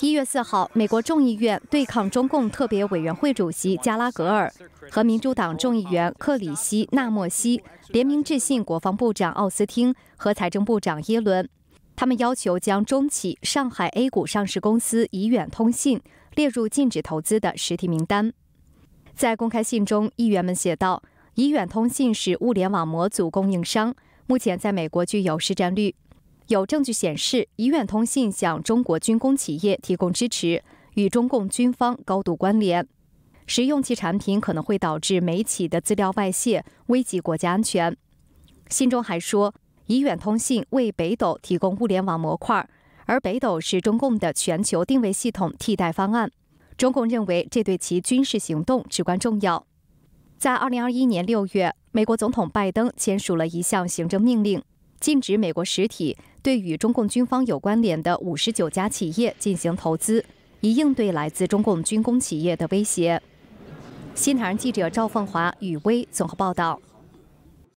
一月四号，美国众议院对抗中共特别委员会主席加拉格尔和民主党众议员克里希纳莫西联名致信国防部长奥斯汀和财政部长耶伦，他们要求将中企上海 A 股上市公司以远通信列入禁止投资的实体名单。在公开信中，议员们写道：“以远通信是物联网模组供应商，目前在美国具有市占率。”有证据显示，怡远通信向中国军工企业提供支持，与中共军方高度关联。使用其产品可能会导致美企的资料外泄，危及国家安全。信中还说，怡远通信为北斗提供物联网模块，而北斗是中共的全球定位系统替代方案。中共认为这对其军事行动至关重要。在2021年6月，美国总统拜登签署了一项行政命令。禁止美国实体对与中共军方有关联的五十九家企业进行投资，以应对来自中共军工企业的威胁。新唐人记者赵凤华、雨薇综合报道。